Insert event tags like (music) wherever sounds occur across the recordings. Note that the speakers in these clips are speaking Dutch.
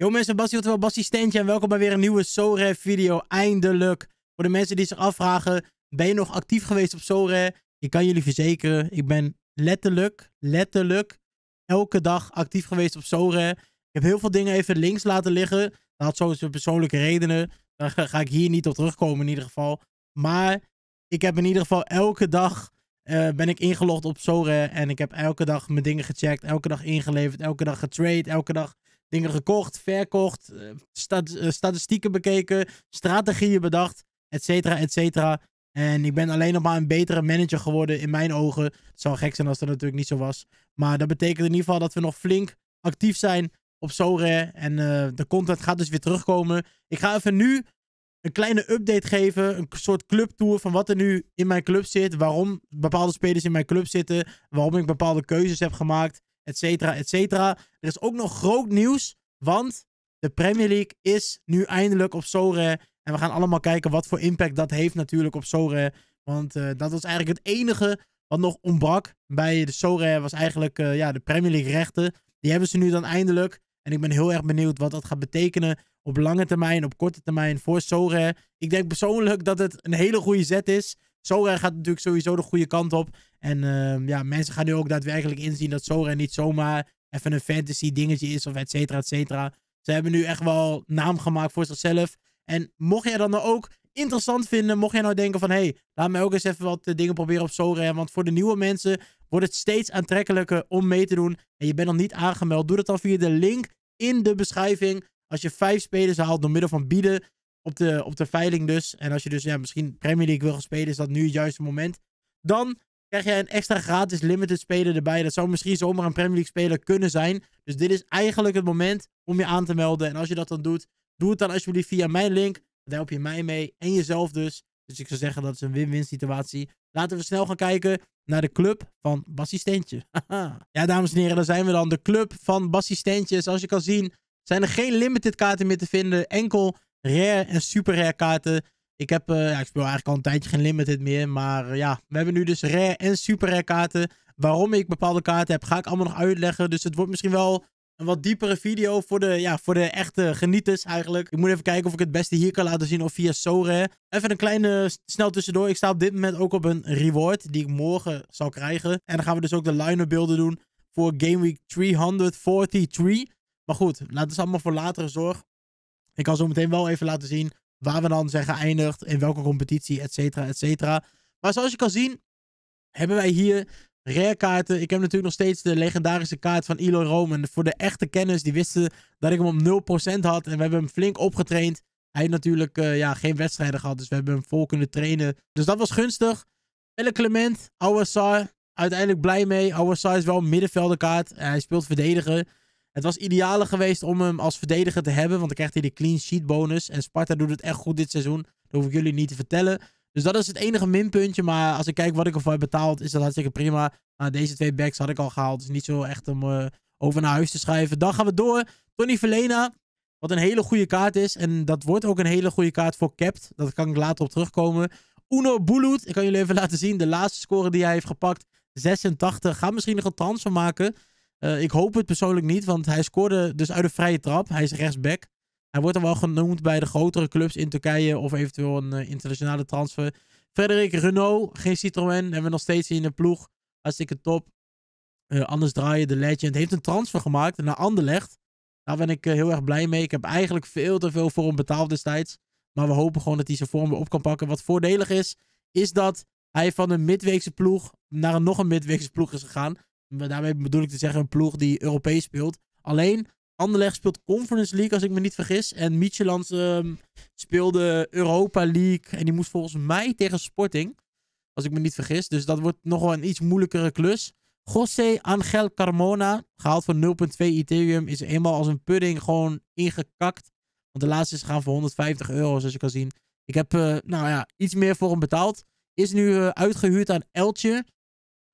Yo mensen, wat wel Basti Steentje en welkom bij weer een nieuwe SoRe video. Eindelijk! Voor de mensen die zich afvragen, ben je nog actief geweest op SoRe? Ik kan jullie verzekeren, ik ben letterlijk, letterlijk elke dag actief geweest op SoRe. Ik heb heel veel dingen even links laten liggen. Dat had zo zijn persoonlijke redenen. Daar ga ik hier niet op terugkomen in ieder geval. Maar ik heb in ieder geval elke dag eh, ben ik ingelogd op SoRe. En ik heb elke dag mijn dingen gecheckt, elke dag ingeleverd, elke dag getrade, elke dag Dingen gekocht, verkocht, eh, eh, statistieken bekeken, strategieën bedacht, et cetera, et cetera. En ik ben alleen nog maar een betere manager geworden in mijn ogen. Het zou gek zijn als dat natuurlijk niet zo was. Maar dat betekent in ieder geval dat we nog flink actief zijn op Sore. En eh, de content gaat dus weer terugkomen. Ik ga even nu een kleine update geven. Een soort clubtour van wat er nu in mijn club zit. Waarom bepaalde spelers in mijn club zitten. Waarom ik bepaalde keuzes heb gemaakt etcetera, etcetera. Er is ook nog groot nieuws, want de Premier League is nu eindelijk op Sore, En we gaan allemaal kijken wat voor impact dat heeft natuurlijk op Sore, Want eh, dat was eigenlijk het enige wat nog ontbrak bij de Sore Was eigenlijk eh, ja, de Premier League rechten. Die hebben ze nu dan eindelijk. En ik ben heel erg benieuwd wat dat gaat betekenen op lange termijn, op korte termijn voor Sore. Ik denk persoonlijk dat het een hele goede zet is. Soren eh, gaat natuurlijk sowieso de goede kant op. En ehm, ja, mensen gaan nu ook daadwerkelijk inzien dat Soren niet zomaar even een fantasy dingetje is of et cetera, et cetera. Ze hebben nu echt wel naam gemaakt voor zichzelf. En mocht jij dan nou ook interessant vinden, mocht jij nou denken van... hé, hey, laat mij ook eens even wat eh, dingen proberen op Soren. Want voor de nieuwe mensen wordt het steeds aantrekkelijker om mee te doen. En je bent nog niet aangemeld, doe dat dan via de link in de beschrijving. Als je vijf spelers haalt door middel van bieden, op de, op de veiling dus. En als je dus ja, misschien Premier League wil gaan spelen, is dat nu het juiste moment. Dan krijg je een extra gratis limited speler erbij. Dat zou misschien zomaar een Premier League speler kunnen zijn. Dus dit is eigenlijk het moment om je aan te melden. En als je dat dan doet, doe het dan alsjeblieft via mijn link. Daar help je mij mee en jezelf dus. Dus ik zou zeggen, dat is een win-win situatie. Laten we snel gaan kijken naar de club van Bassie Steentje. ja, dames en heren, daar zijn we dan. De club van Bassie Steentje. Zoals je kan zien, zijn er geen limited kaarten meer te vinden. Enkel rare en super rare kaarten. Ik, heb, eh, ja, ik speel eigenlijk al een tijdje geen limited meer. Maar eh, ja, we hebben nu dus rare en super rare kaarten. Waarom ik bepaalde kaarten heb, ga ik allemaal nog uitleggen. Dus het wordt misschien wel een wat diepere video voor de, ja, voor de echte genieters eigenlijk. Ik moet even kijken of ik het beste hier kan laten zien of via Sore. Even een kleine snel tussendoor. Ik sta op dit moment ook op een reward die ik morgen zal krijgen. En dan gaan we dus ook de line beelden doen voor Game Week 343. Maar goed, laten we allemaal voor latere zorg. Ik kan zo meteen wel even laten zien waar we dan zijn geëindigd, in welke competitie, et cetera, et cetera. Maar zoals je kan zien, hebben wij hier rare kaarten. Ik heb natuurlijk nog steeds de legendarische kaart van Eloy Roman. Voor de echte kennis, die wisten dat ik hem op 0% had. En we hebben hem flink opgetraind. Hij heeft natuurlijk eh, ja, geen wedstrijden gehad, dus we hebben hem vol kunnen trainen. Dus dat was gunstig. Pelle Clement, Awassar, uiteindelijk blij mee. Awassar is wel een middenvelderkaart. Hij speelt verdedigen het was idealer geweest om hem als verdediger te hebben. Want dan krijgt hij de clean sheet bonus. En Sparta doet het echt goed dit seizoen. Dat hoef ik jullie niet te vertellen. Dus dat is het enige minpuntje. Maar als ik kijk wat ik ervoor heb betaald, is dat hartstikke prima. Maar deze twee backs had ik al gehaald. Dus niet zo echt om eh, over naar huis te schrijven. Dan gaan we door. Tony Verlena. Wat een hele goede kaart is. En dat wordt ook een hele goede kaart voor Capt. Dat kan ik later op terugkomen. Uno Bulut. Ik kan jullie even laten zien. De laatste score die hij heeft gepakt. 86. Ga misschien nog een transfer maken. Eh, ik hoop het persoonlijk niet, want hij scoorde dus uit de vrije trap. Hij is rechtsback. Hij wordt dan wel genoemd bij de grotere clubs in Turkije of eventueel een eh, internationale transfer. Frederik Renault, geen Citroën, hebben we nog steeds in de ploeg. Hartstikke top. Eh, anders draaien, de legend, heeft een transfer gemaakt naar Anderlecht. Daar ben ik heel erg blij mee. Ik heb eigenlijk veel te veel voor hem betaald destijds. Maar we hopen gewoon dat hij zijn vorm weer op kan pakken. Wat voordelig is, is dat hij van een midweekse ploeg naar een nog een midweekse ploeg is gegaan. Daarmee bedoel ik te zeggen een ploeg die Europees speelt. Alleen, Anderlecht speelt Conference League, als ik me niet vergis. En Micheland ehm, speelde Europa League. En die moest volgens mij tegen Sporting. Als ik me niet vergis. Dus dat wordt nog wel een iets moeilijkere klus. José Angel Carmona, gehaald van 0.2 Ethereum, is eenmaal als een pudding gewoon ingekakt. Want de laatste is gaan voor 150 euro, zoals je kan zien. Ik heb eh, nou ja, iets meer voor hem betaald. Is nu eh, uitgehuurd aan Eltje.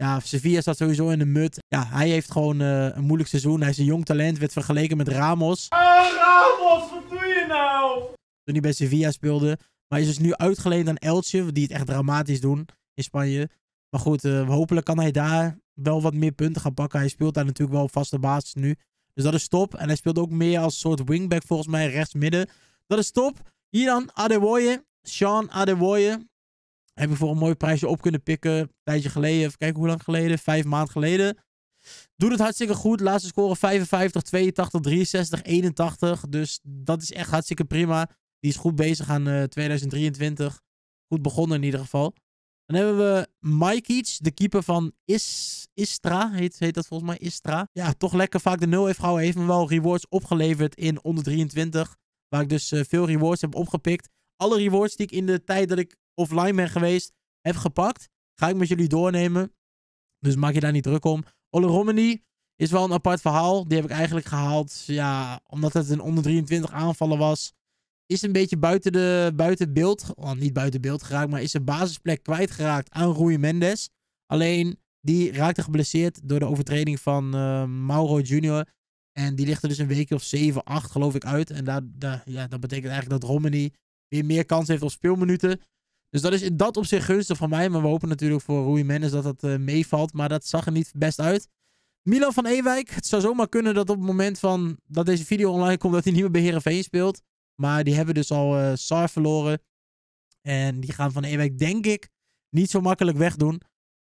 Ja, Sevilla staat sowieso in de mut. Ja, hij heeft gewoon eh, een moeilijk seizoen. Hij is een jong talent, werd vergeleken met Ramos. Ah, Ramos, wat doe je nou? Toen hij bij Sevilla speelde. Maar hij is dus nu uitgeleend aan Elche, die het echt dramatisch doen in Spanje. Maar goed, eh, hopelijk kan hij daar wel wat meer punten gaan pakken. Hij speelt daar natuurlijk wel op vaste basis nu. Dus dat is top. En hij speelt ook meer als soort wingback volgens mij, rechts midden. Dat is top. Hier dan Adewoye. Sean Adewoye. Heb ik voor een mooi prijsje op kunnen pikken. Een tijdje geleden. Even kijken hoe lang geleden. Vijf maanden geleden. Doet het hartstikke goed. Laatste score 55, 82, 63, 81. Dus dat is echt hartstikke prima. Die is goed bezig aan 2023. Eh, goed begonnen in ieder geval. Dan hebben we Mike de keeper van Is, Istra. Heet, dat volgens mij Istra. Ja, toch lekker vaak de nul heeft gehouden. Heeft me wel rewards opgeleverd in onder 23. Waar ik dus eh, veel rewards heb opgepikt. Alle rewards die ik in de tijd dat ik offline ben geweest, heb gepakt. Ga ik met jullie doornemen. Dus maak je daar niet druk om. Ole Romney is wel een apart verhaal. Die heb ik eigenlijk gehaald, ja, omdat het een onder 23 aanvallen was. Is een beetje buiten, de, buiten beeld, oh, niet buiten beeld geraakt, maar is zijn basisplek kwijtgeraakt aan Rui Mendes. Alleen, die raakte geblesseerd door de overtreding van eh, Mauro Junior. En die ligt er dus een week of 7, 8 geloof ik uit. En daar, daar, ja, dat betekent eigenlijk dat Romney weer meer kans heeft op speelminuten. Dus dat is in dat op zich gunstig van mij. Maar we hopen natuurlijk voor Rui Mendes dat dat eh, meevalt. Maar dat zag er niet best uit. Milan van Ewijk. Het zou zomaar kunnen dat op het moment van dat deze video online komt... dat hij nieuwe meer bij Heerenveen speelt. Maar die hebben dus al uh, eh, Sar verloren. En die gaan van Ewijk, denk ik, niet zo makkelijk wegdoen.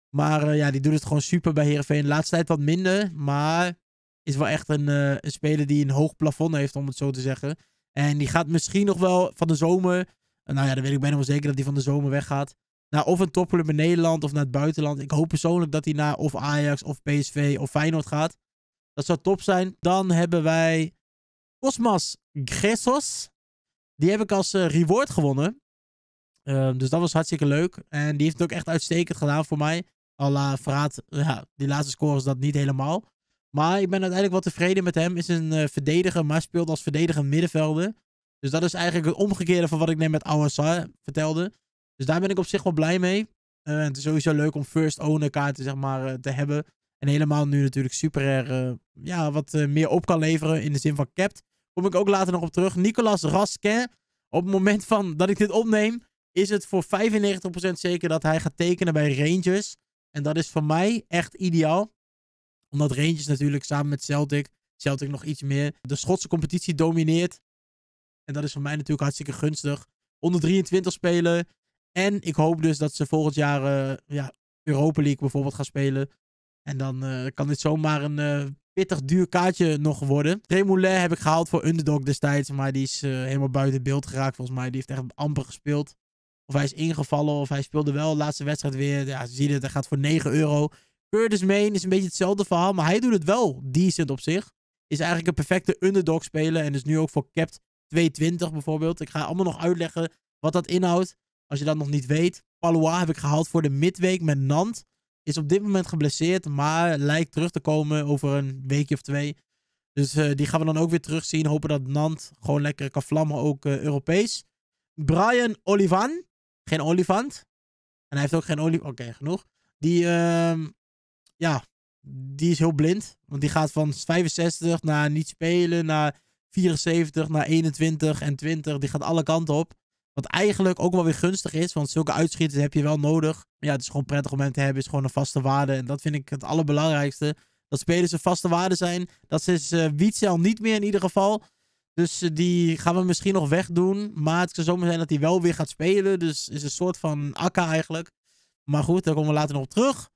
Maar eh, ja, die doet het gewoon super bij Heerenveen. Laatste tijd wat minder. Maar is wel echt een, een speler die een hoog plafond heeft, om het zo te zeggen. En die gaat misschien nog wel van de zomer nou ja, dan weet ik bijna wel zeker dat hij van de zomer weggaat. Naar nou, of een topclub in Nederland of naar het buitenland. Ik hoop persoonlijk dat hij naar of Ajax of PSV of Feyenoord gaat. Dat zou top zijn. Dan hebben wij Cosmas Gressos. Die heb ik als eh, reward gewonnen. Ehm, dus dat was hartstikke leuk. En die heeft het ook echt uitstekend gedaan voor mij. Alla Verraad, ja, die laatste score is dat niet helemaal. Maar ik ben uiteindelijk wel tevreden met hem. Is een eh, verdediger, maar speelt als verdediger middenvelder. Dus dat is eigenlijk het omgekeerde van wat ik net met Awasar vertelde. Dus daar ben ik op zich wel blij mee. Eh, het is sowieso leuk om first owner kaarten zeg maar, eh, te hebben. En helemaal nu natuurlijk super eh, ja, wat meer op kan leveren in de zin van capped. Kom ik ook later nog op terug. Nicolas Rasken Op het moment van dat ik dit opneem, is het voor 95% zeker dat hij gaat tekenen bij Rangers. En dat is voor mij echt ideaal. Omdat Rangers natuurlijk samen met Celtic, Celtic nog iets meer, de Schotse competitie domineert. En dat is voor mij natuurlijk hartstikke gunstig. Onder 23 spelen. En ik hoop dus dat ze volgend jaar eh, ja, Europa League bijvoorbeeld gaan spelen. En dan eh, kan dit zomaar een eh, pittig duur kaartje nog worden. Moulin heb ik gehaald voor Underdog destijds. Maar die is helemaal buiten beeld geraakt volgens mij. Die heeft echt amper gespeeld. Of hij is ingevallen of hij speelde wel de laatste wedstrijd weer. Ja, zie je het, hij gaat voor 9 euro. Curtis Main is een beetje hetzelfde verhaal. Maar hij doet het wel decent op zich. Is eigenlijk een perfecte underdog speler. En is nu ook voor capped 220 bijvoorbeeld. Ik ga allemaal nog uitleggen wat dat inhoudt. Als je dat nog niet weet. Palois heb ik gehaald voor de midweek met Nant. Is op dit moment geblesseerd, maar lijkt terug te komen over een weekje of twee. Dus eh, die gaan we dan ook weer terugzien. Hopen dat Nant gewoon lekker kan vlammen, ook eh, Europees. Brian Olivan. Geen olifant. En hij heeft ook geen olifant. Oké, genoeg. Die, uh, ja, die is heel blind. Want die gaat van 65 naar niet spelen, naar 74 naar 21 en 20. Die gaat alle kanten op. Wat eigenlijk ook wel weer gunstig is, want zulke uitschieters heb je wel nodig. ja, het is gewoon prettig om hem te hebben. Het is gewoon een vaste waarde. En dat vind ik het allerbelangrijkste. Dat spelers een vaste waarde zijn. Dat is uh, niet meer in ieder geval. Dus eh, die gaan we misschien nog wegdoen. Maar het kan zomaar zijn dat hij wel weer gaat spelen. Dus is een soort van akka eigenlijk. Maar goed, daar komen we later nog op terug.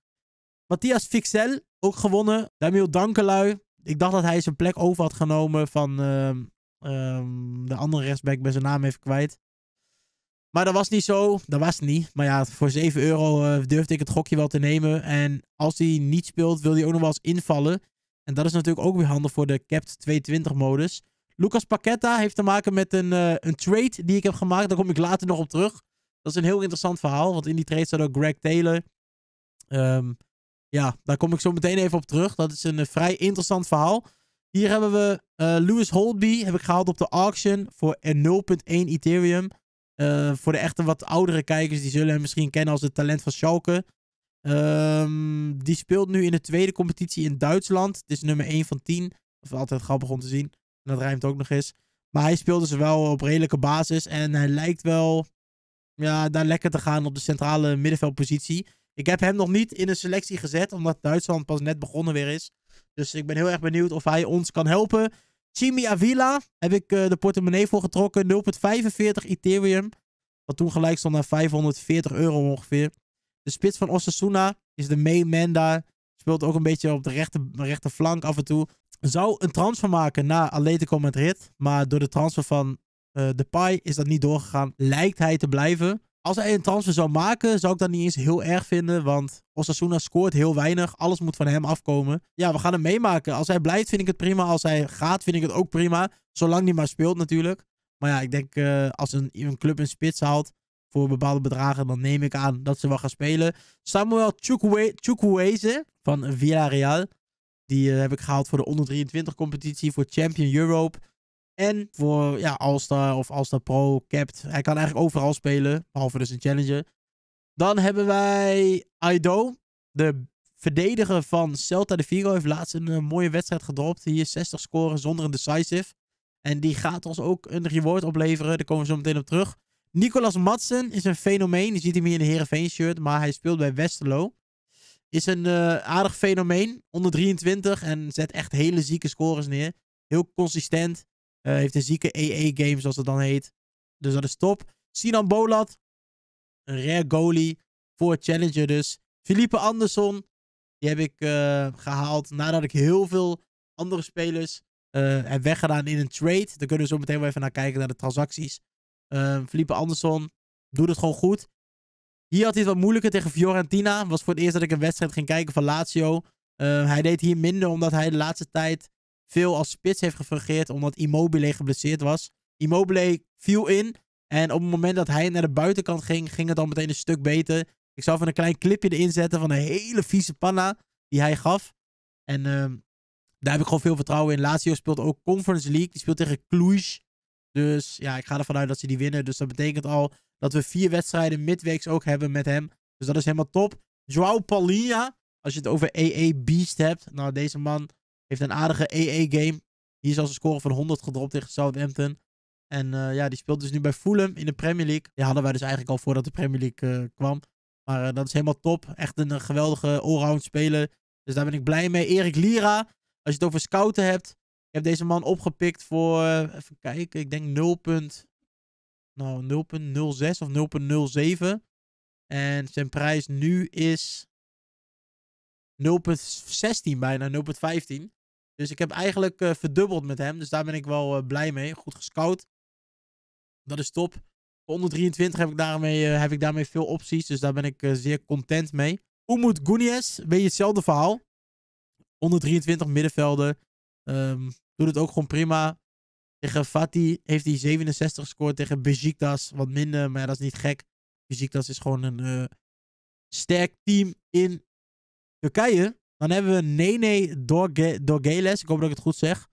Matthias Fixel, ook gewonnen. Damiel Dankelui, ik dacht dat hij zijn plek over had genomen van ehm, ehm, de andere rechtsback. bij zijn naam even kwijt. Maar dat was niet zo. Dat was niet. Maar ja, voor 7 euro eh, durfde ik het gokje wel te nemen. En als hij niet speelt, wil hij ook nog wel eens invallen. En dat is natuurlijk ook weer handig voor de capped 220 modus. Lucas Paqueta heeft te maken met een, eh, een trade die ik heb gemaakt. Daar kom ik later nog op terug. Dat is een heel interessant verhaal. Want in die trade staat ook Greg Taylor. Um, ja, daar kom ik zo meteen even op terug. Dat is een eh, vrij interessant verhaal. Hier hebben we uh, Lewis Holdby, heb ik gehaald op de auction voor 0.1 eh, Ethereum. voor de echte wat oudere kijkers, die zullen hem misschien kennen als het talent van Schalke. Ehm, die speelt nu in de tweede competitie in Duitsland. Het is nummer 1 van 10. Dat is altijd grappig om te zien. En dat rijmt ook nog eens. Maar hij speelde dus wel op redelijke basis. En hij lijkt wel ja, daar lekker te gaan op de centrale middenveldpositie. Ik heb hem nog niet in een selectie gezet, omdat Duitsland pas net begonnen weer is. Dus ik ben heel erg benieuwd of hij ons kan helpen. Chimi Avila heb ik eh, de portemonnee voor getrokken. 0,45 Ethereum. Wat toen gelijk stond naar 540 euro ongeveer. De spits van Osasuna is de main man daar. Speelt ook een beetje op de rechter, flank af en toe. Zou een transfer maken naar Atletico Madrid. Maar door de transfer van de eh, Depay is dat niet doorgegaan. Lijkt hij te blijven. Als hij een transfer zou maken, zou ik dat niet eens heel erg vinden. Want Osasuna scoort heel weinig. Alles moet van hem afkomen. Ja, we gaan hem meemaken. Als hij blijft, vind ik het prima. Als hij gaat, vind ik het ook prima. Zolang hij maar speelt natuurlijk. Maar ja, ik denk eh, als een, een club een spits haalt voor bepaalde bedragen, dan neem ik aan dat ze wel gaan spelen. Samuel Chukwueze van Villarreal. Die eh, heb ik gehaald voor de onder 23 competitie voor Champion Europe. En voor ja, Star of All-Star Pro, Capt. Hij kan eigenlijk overal spelen, behalve dus een Challenger. Dan hebben wij Aido, de verdediger van Celta de Vigo. Heeft laatst een, eh, mooie wedstrijd gedropt. Hier 60 scoren zonder een decisive. En die gaat ons ook een reward opleveren. Daar komen we zo meteen op terug. Nicolas Madsen is een fenomeen. Je ziet hem hier in de Herenveen shirt, maar hij speelt bij Westerlo. Is een eh, aardig fenomeen. Onder 23 en zet echt hele zieke scores neer. Heel consistent. Eh, heeft een zieke EA game zoals het dan heet. Dus dat is top. Sinan Bolat, een rare goalie voor Challenger dus. Philippe Andersson, die heb ik eh, gehaald nadat ik heel veel andere spelers eh, heb weggedaan in een trade. Daar kunnen we zo meteen wel even naar kijken, naar de transacties. Ehm, Philippe Andersson doet het gewoon goed. Hier had hij het wat moeilijker tegen Fiorentina. Was voor het eerst dat ik een wedstrijd ging kijken van Lazio. Ehm, hij deed hier minder omdat hij de laatste tijd veel als spits heeft gefungeerd. Omdat Immobile geblesseerd was. Immobile viel in. En op het moment dat hij naar de buitenkant ging, ging het al meteen een stuk beter. Ik zal even een klein clipje erin zetten van een hele vieze panna die hij gaf. En ehm, daar heb ik gewoon veel vertrouwen in. Lazio speelt ook Conference League. Die speelt tegen Cluj. Dus ja, ik ga ervan uit dat ze die winnen. Dus dat betekent al dat we vier wedstrijden midweeks ook hebben met hem. Dus dat is helemaal top. João Paulinha, als je het over EE Beast hebt. Nou, deze man heeft een aardige ea game Hier is al een score van 100 gedropt tegen Southampton. En eh, ja, die speelt dus nu bij Fulham in de Premier League. Die hadden wij dus eigenlijk al voordat de Premier League eh, kwam. Maar eh, dat is helemaal top. Echt een geweldige allround speler. Dus daar ben ik blij mee. Erik Lira, als je het over scouten hebt. Ik heb deze man opgepikt voor, even kijken, ik denk 0. Nou, 0.06 of 0.07. En zijn prijs nu is 0.16 bijna, 0.15. Dus ik heb eigenlijk eh, verdubbeld met hem. Dus daar ben ik wel eh, blij mee. Goed gescout. Dat is top. 123 onder 23 heb ik, daarmee, eh, heb ik daarmee veel opties. Dus daar ben ik zeer content mee. Umut Gunies, weet je hetzelfde verhaal. Onder 23 middenvelder. Ehm, doet het ook gewoon prima. Tegen Fatih heeft hij 67 gescoord. Tegen Beziktas wat minder. Maar dat is niet gek. Beziktas is gewoon een sterk team in Turkije. Dan hebben we Nene Dorgeles. Ik hoop dat ik het goed zeg.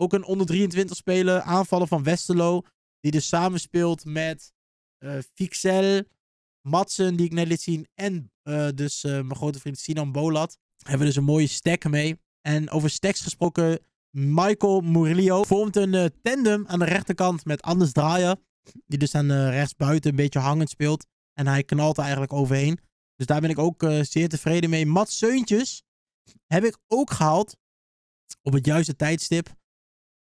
Ook een onder 23 speler. Aanvaller van Westerlo. Die dus samenspeelt met uh, Fixel, Madsen, die ik net liet zien. En eh, dus eh, mijn grote vriend Sinan Bolat. Hebben we dus een mooie stack mee. En over stacks gesproken. Michael Murillo vormt een tandem aan de rechterkant met Anders Draaier. Die dus aan rechts rechtsbuiten een beetje hangend speelt. En hij knalt er eigenlijk overheen. Dus daar ben ik ook zeer tevreden mee. Mats Seuntjes heb ik ook gehaald op het juiste tijdstip.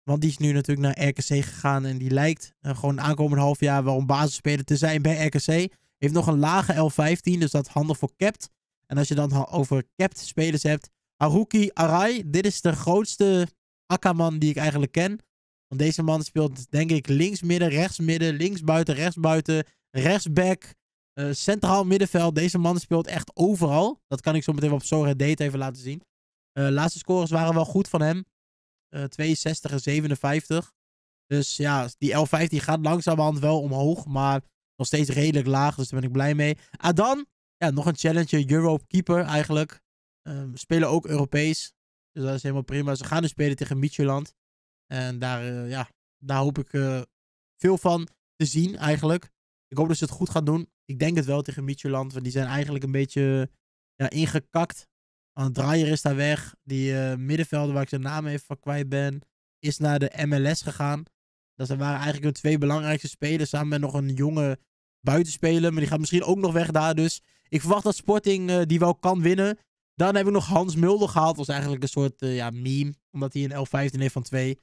Want die is nu natuurlijk naar RKC gegaan. En die lijkt eh, gewoon aankomend half jaar wel een basisspeler te zijn bij RKC. Heeft nog een lage L15, dus dat handig voor capped. En als je dan over capped spelers hebt. Haruki Arai, dit is de grootste Akkerman die ik eigenlijk ken. Want deze man speelt denk ik links midden, rechts midden, links buiten, rechts buiten, rechtsback. Eh, centraal middenveld. Deze man speelt echt overal. Dat kan ik zo meteen op Sora Date even laten zien. Uh, laatste scores waren wel goed van hem. 62 eh, en 57. Dus ja, die L5 die gaat langzamerhand wel omhoog. Maar nog steeds redelijk laag. Dus daar ben ik blij mee. Adan. Ja, nog een challenge. Europe keeper eigenlijk. Ehm, spelen ook Europees. Dus dat is helemaal prima. Ze gaan nu spelen tegen Micheland. En daar, ja, daar hoop ik veel van te zien eigenlijk. Ik hoop dat ze het goed gaan doen. Ik denk het wel tegen Micheland, want die zijn eigenlijk een beetje ja, ingekakt. het Draaier is daar weg. Die uh, middenvelder waar ik zijn naam even van kwijt ben, is naar de MLS gegaan. Dat dus waren eigenlijk hun twee belangrijkste spelers, samen met nog een jonge buitenspeler. Maar die gaat misschien ook nog weg daar dus. Ik verwacht dat Sporting eh, die wel kan winnen. Dan hebben we nog Hans Mulder gehaald. Dat was eigenlijk een soort eh, ja, meme. Omdat hij een L15 heeft van 2.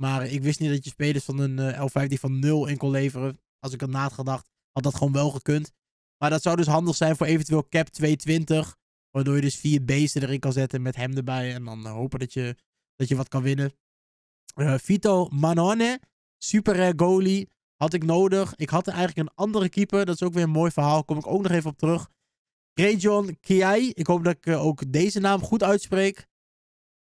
Maar ik wist niet dat je spelers van een L15 van 0 in kon leveren. Als ik had nagedacht, had dat gewoon wel gekund. Maar dat zou dus handig zijn voor eventueel cap 220. Waardoor je dus vier beesten erin kan zetten met hem erbij. En dan eh, hopen dat je, dat je wat kan winnen. Uh, Vito Manone, super goalie. Had ik nodig. Ik had eigenlijk een andere keeper. Dat is ook weer een mooi verhaal. Kom ik ook nog even op terug. Rayjon Kiai. Ik hoop dat ik eh, ook deze naam goed uitspreek.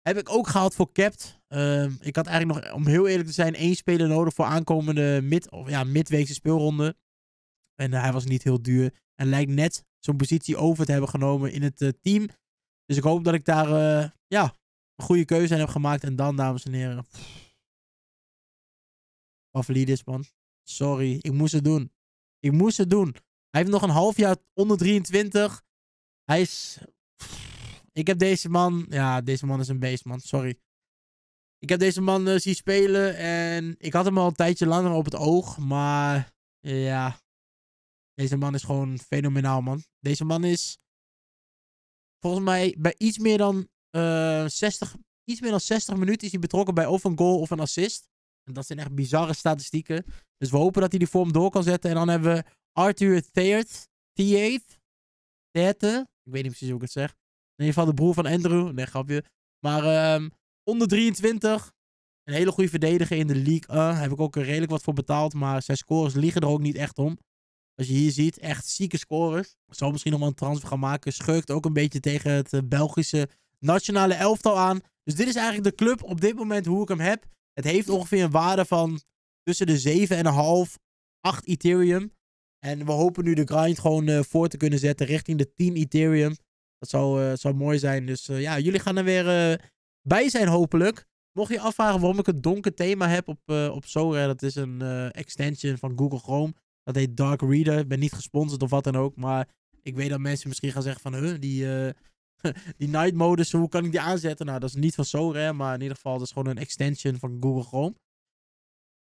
Heb ik ook gehaald voor capped. Ehm, ik had eigenlijk nog, om heel eerlijk te zijn, één speler nodig voor aankomende mid, of, ja, midweekse speelronde. En eh, hij was niet heel duur. En lijkt net zo'n positie over te hebben genomen in het eh, team. Dus ik hoop dat ik daar eh, ja, een goede keuze in heb gemaakt. En dan, dames en heren. Pavlidis, man. Sorry, ik moest het doen. Ik moest het doen. Hij heeft nog een half jaar onder 23. Hij is... Ik heb deze man... Ja, deze man is een beest, man. Sorry. Ik heb deze man zien spelen en ik had hem al een tijdje langer op het oog. Maar ja, deze man is gewoon fenomenaal, man. Deze man is volgens mij bij iets meer dan, 60, eh, iets meer dan 60 minuten is hij betrokken bij of een goal of een assist. En dat zijn echt bizarre statistieken. Dus we hopen dat hij die vorm door kan zetten. En dan hebben we Arthur Theert. Theert. Theerte. Ik weet niet precies hoe ik het zeg. In ieder geval de broer van Andrew. Nee, grapje. Maar ehm, onder 23. Een hele goede verdediger in de league. heb ik ook redelijk wat voor betaald. Maar zijn scores liggen er ook niet echt om. Als je hier ziet, echt zieke scorers. Zou misschien nog wel een transfer gaan maken. Schurkt ook een beetje tegen het eh, Belgische nationale elftal aan. Dus dit is eigenlijk de club op dit moment hoe ik hem heb. Het heeft ongeveer een waarde van tussen de 7,5, 8 Ethereum. En we hopen nu de grind gewoon eh, voor te kunnen zetten richting de 10 Ethereum. Dat zou, uh, zou mooi zijn. Dus eh, ja, jullie gaan er weer bij zijn hopelijk. Mocht je afvragen waarom ik het donker thema heb op, op Sora. Dat is een extension van Google Chrome. Dat heet Dark Reader. Ik ben niet gesponsord of wat dan ook. Maar ik weet dat mensen misschien gaan zeggen van... Huh, die, uh, (laughs) die night modus, hoe kan ik die aanzetten? Nou, dat is niet van Sora, maar in ieder geval... dat is gewoon een extension van Google Chrome.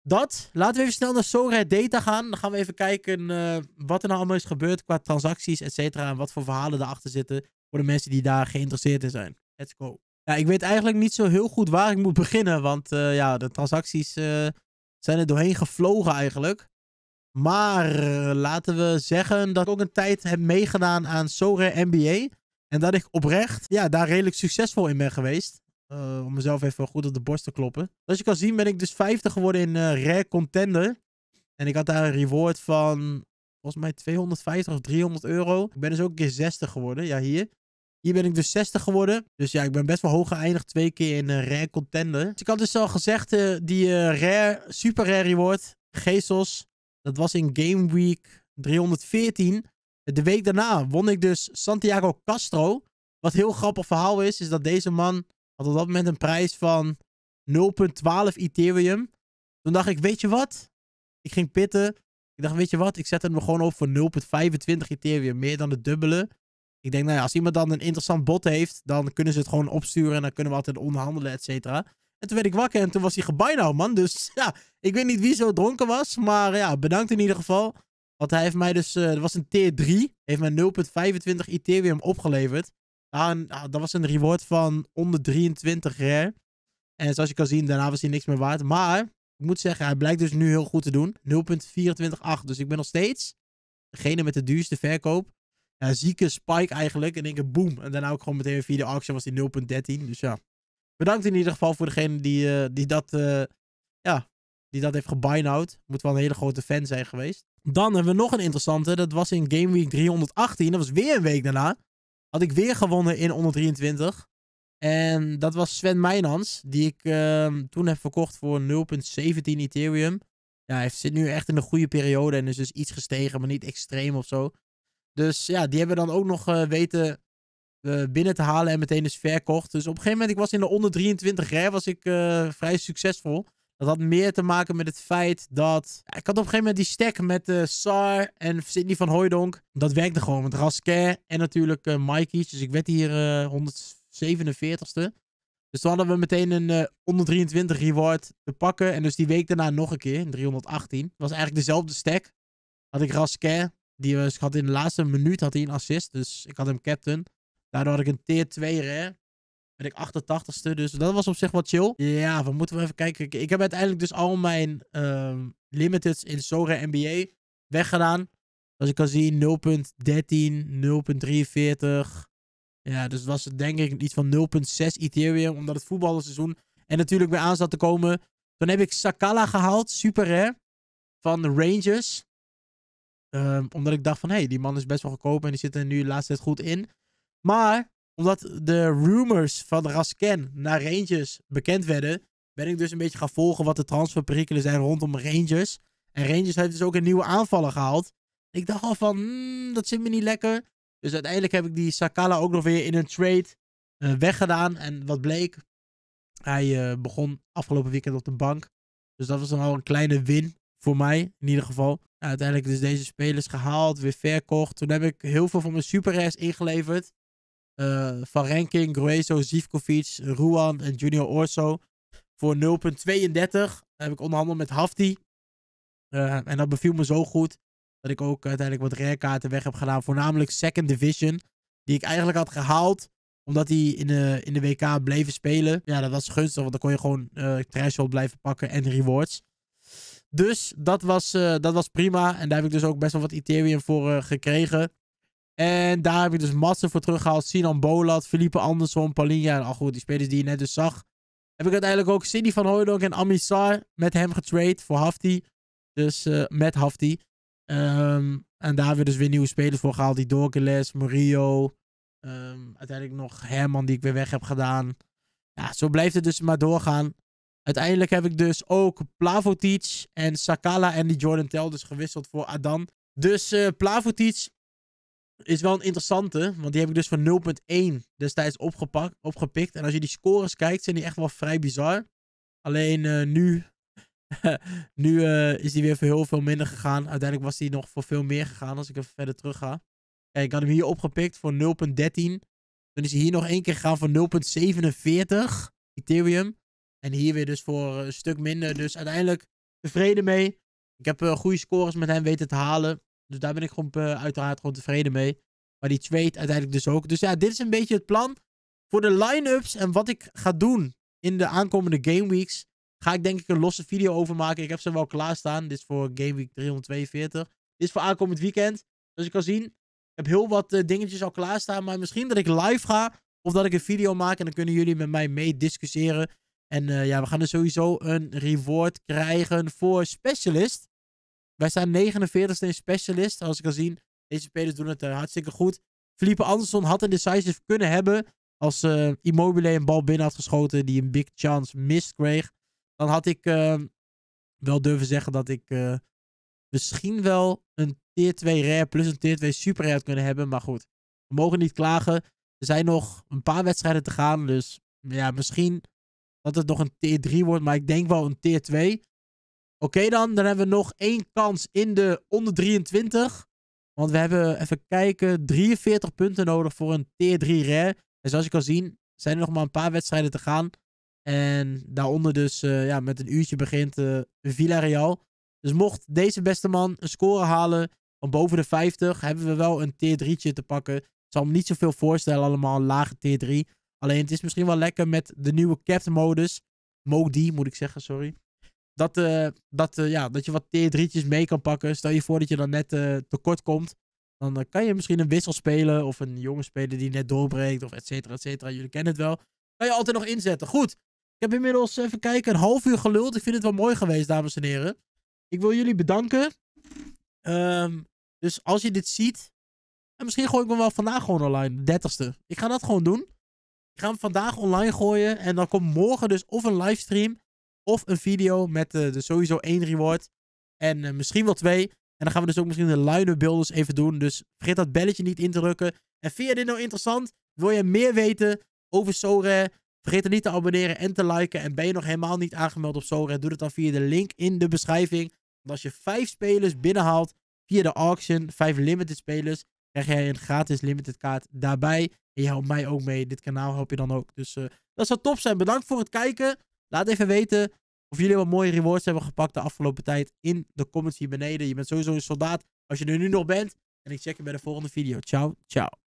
Dat. Laten we even snel naar Sora Data gaan. Dan gaan we even kijken eh, wat er nou allemaal is gebeurd... qua transacties, et cetera. En wat voor verhalen erachter zitten... voor de mensen die daar geïnteresseerd in zijn. Let's go. Ja, ik weet eigenlijk niet zo heel goed waar ik moet beginnen. Want eh, ja, de transacties zijn er doorheen gevlogen eigenlijk. Maar eh, laten we zeggen dat ik ook een tijd heb meegedaan aan Sore NBA. En dat ik oprecht ja, daar redelijk succesvol in ben geweest. Eh, om mezelf even goed op de borst te kloppen. Zoals je kan zien ben ik dus 50 geworden in uh, Rare Contender. En ik had daar een reward van volgens mij 250 of 300 euro. Ik ben dus ook een keer 60 geworden. Ja, hier. Hier ben ik dus 60 geworden. Dus ja, ik ben best wel hoog geëindigd. Twee keer in Rare Contender. Dus ik had dus al gezegd, die Rare, Super Rare Reward, Gesos, dat was in Game Week 314. De week daarna won ik dus Santiago Castro. Wat heel grappig verhaal is, is dat deze man had op dat moment een prijs van 0.12 Ethereum. Toen dacht ik, weet je wat? Ik ging pitten. Ik dacht, weet je wat? Ik zet hem gewoon op voor 0.25 Ethereum. Meer dan het dubbele. Ik denk, nou ja, als iemand dan een interessant bot heeft, dan kunnen ze het gewoon opsturen en dan kunnen we altijd onderhandelen, et cetera toen werd ik wakker en toen was hij gebijnauw, man. Dus (laughs) ja, ik weet niet wie zo dronken was. Maar ja, bedankt in ieder geval. Want hij heeft mij dus, uh, was een tier 3, heeft mij 0.25 Ethereum opgeleverd. Ah, en, ah, dat was een reward van onder 23 rare. En zoals je kan zien, daarna was hij niks meer waard. Maar ik moet zeggen, hij blijkt dus nu heel goed te doen. 0.248. Dus ik ben nog steeds degene met de duurste verkoop. Ja, zieke spike eigenlijk. En ik denk boom. En daarna ook gewoon meteen via de auction was hij 0.13. Dus ja, bedankt in ieder geval voor degene die, eh, die dat... Eh, ja, die dat heeft gebinout. Moet wel een hele grote fan zijn geweest. Dan hebben we nog een interessante. Dat was in Game Week 318. Dat was weer een week daarna. Had ik weer gewonnen in 123. En dat was Sven Meijnans. Die ik ehm, toen heb verkocht voor 0.17 Ethereum. Ja, hij zit nu echt in een goede periode. En is dus iets gestegen, maar niet extreem of zo. Dus ja, die hebben we dan ook nog eh, weten eh, binnen te halen en meteen is verkocht. Dus op een gegeven moment, ik was in de onder 23 hè, was ik eh, vrij succesvol. Dat had meer te maken met het feit dat... ik had op een gegeven moment die stack met uh, eh, Sar en Sidney van Hooijdonk. Dat werkte gewoon met Rasker en natuurlijk uh, Mikey's. Dus ik werd hier 147ste. Dus toen hadden we meteen een onder 23 reward te pakken. En dus die week daarna nog een keer, 318. was eigenlijk dezelfde stack. Had ik Rasker. Die was, had in de laatste minuut had hij een assist. Dus ik had hem captain. Nou, Daardoor had ik een tier 2 rare. Ben ik 88ste, dus dat was op zich wat chill. Ja, we moeten we even kijken. Ik, heb uiteindelijk dus al mijn ehm, limiteds in Sora NBA weggedaan. Als ik kan zien, 0.13, 0.43. Ja, dus was het denk ik iets van 0.6 Ethereum, omdat het voetbalseizoen en natuurlijk weer aan zat te komen. Toen heb ik Sakala gehaald, super rare, van de Rangers. Ehm, omdat ik dacht van, hé, hey, die man is best wel goedkoop en die zit er nu de laatste tijd goed in. Maar omdat de rumors van Rasken naar Rangers bekend werden, ben ik dus een beetje gaan volgen wat de transferperikelen zijn rondom Rangers. En Rangers heeft dus ook een nieuwe aanvaller gehaald. Ik dacht al van, hmm, dat zit me niet lekker. Dus uiteindelijk heb ik die Sakala ook nog weer in een trade eh, weggedaan. En wat bleek, hij eh, begon afgelopen weekend op de bank. Dus dat was dan al een kleine win voor mij, in ieder geval. uiteindelijk dus deze spelers gehaald, weer verkocht. Toen heb ik heel veel van mijn super ingeleverd. Eh, van Ranking, Grueso, Zivkovic, Ruan en Junior Orso voor 0,32. Heb ik onderhandeld met Hafti. Eh, en dat beviel me zo goed dat ik ook uiteindelijk wat rare kaarten weg heb gedaan. Voornamelijk Second Division, die ik eigenlijk had gehaald omdat die in de, in de WK bleven spelen. Ja, dat was gunstig, want dan kon je gewoon uh, threshold blijven pakken en rewards. Dus dat was, dat was prima. En daar heb ik dus ook best wel wat Ethereum voor gekregen. En daar heb ik dus massen voor teruggehaald. Sinan Bolat, Felipe Andersson, Palinja. En al goed, die spelers die je net dus zag. Heb ik uiteindelijk ook Sidney van Hooydonk en Amisar met hem getrade voor Hafti. Dus eh, met Hafti. Ehm, en daar weer dus weer nieuwe spelers voor gehaald. Die Dorkeles, Murillo. Um, uiteindelijk nog Herman die ik weer weg heb gedaan. Ja, zo blijft het dus maar doorgaan. Uiteindelijk heb ik dus ook Plavotic en Sakala en die Jordan Tel dus gewisseld voor Adan. Dus uh, eh, Plavotic is wel een interessante, want die heb ik dus van 0.1 destijds opgepakt, opgepikt. En als je die scores kijkt, zijn die echt wel vrij bizar. Alleen eh, nu, (laughs) nu eh, is die weer voor heel veel minder gegaan. Uiteindelijk was die nog voor veel meer gegaan als ik even verder terug ga. Kijk, ik had hem hier opgepikt voor 0.13. Dan is hij hier nog één keer gegaan voor 0.47 Ethereum. En hier weer dus voor eh, een stuk minder. Dus uiteindelijk tevreden mee. Ik heb goede scores met hem weten te halen. Dus daar ben ik gewoon eh, uiteraard gewoon tevreden mee. Maar die trade uiteindelijk dus ook. Dus ja, dit is een beetje het plan voor de line-ups en wat ik ga doen in de aankomende game weeks. Ga ik denk ik een losse video over maken. Ik heb ze wel klaarstaan. Dit is voor game week 342. Dit is voor aankomend weekend. Zoals je kan zien, ik heb heel wat eh, dingetjes al klaarstaan. Maar misschien dat ik live ga of dat ik een video maak. En dan kunnen jullie met mij mee discussiëren. En eh, ja, we gaan er sowieso een reward krijgen voor Specialist. Wij staan 49ste in specialist. Als ik al zien, deze spelers doen het eh, hartstikke goed. Felipe Anderson had een decisive kunnen hebben. Als uh, Immobile een bal binnen had geschoten die een big chance mist kreeg. Dan had ik ehm, wel durven zeggen dat ik eh, misschien wel een tier 2 rare plus een tier 2 super rare had kunnen hebben. Maar goed, we mogen niet klagen. Er zijn nog een paar wedstrijden te gaan. Dus ja, misschien dat het nog een tier 3 wordt. Maar ik denk wel een tier 2. Oké dan, dan hebben we nog één kans in de onder 23. Want we hebben, even kijken, 43 punten nodig voor een tier 3 rare. En dus zoals je kan zien, zijn er nog maar een paar wedstrijden te gaan. En daaronder dus, eh, ja, met een uurtje begint uh, Villarreal. Dus mocht deze beste man een score halen van boven de 50, hebben we wel een tier 3'tje te pakken. Ik zal me niet zoveel voorstellen, allemaal lage tier 3. Alleen het is misschien wel lekker met de nieuwe capped modus. Modi moet ik zeggen, sorry dat, eh, dat, eh, ja, dat je wat tier mee kan pakken. Stel je voor dat je dan net eh, tekort komt. Dan kan je misschien een wissel spelen. Of een jonge speler die net doorbreekt. Of et cetera, et cetera. Jullie kennen het wel. Kan je altijd nog inzetten. Goed. Ik heb inmiddels even kijken. Een half uur geluld. Ik vind het wel mooi geweest, dames en heren. Ik wil jullie bedanken. Ehm, dus als je dit ziet. En misschien gooi ik hem wel vandaag gewoon online. De 30ste. Ik ga dat gewoon doen. Ik ga hem vandaag online gooien. En dan komt morgen dus of een livestream. Of een video met de, eh, de sowieso één reward. En eh, misschien wel twee. En dan gaan we dus ook misschien de builders even doen. Dus vergeet dat belletje niet in te drukken. En vind je dit nou interessant? Wil je meer weten over SoRare? Vergeet dan niet te abonneren en te liken. En ben je nog helemaal niet aangemeld op SoRare? Doe dat dan via de link in de beschrijving. Want als je vijf spelers binnenhaalt via de auction, vijf limited spelers, krijg jij een gratis limited kaart daarbij. En je helpt mij ook mee. Dit kanaal help je dan ook. Dus eh, dat zou top zijn. Bedankt voor het kijken. Laat even weten of jullie wat mooie rewards hebben gepakt de afgelopen tijd in de comments hier beneden. Je bent sowieso een soldaat als je er nu nog bent. En ik check je bij de volgende video. Ciao, ciao.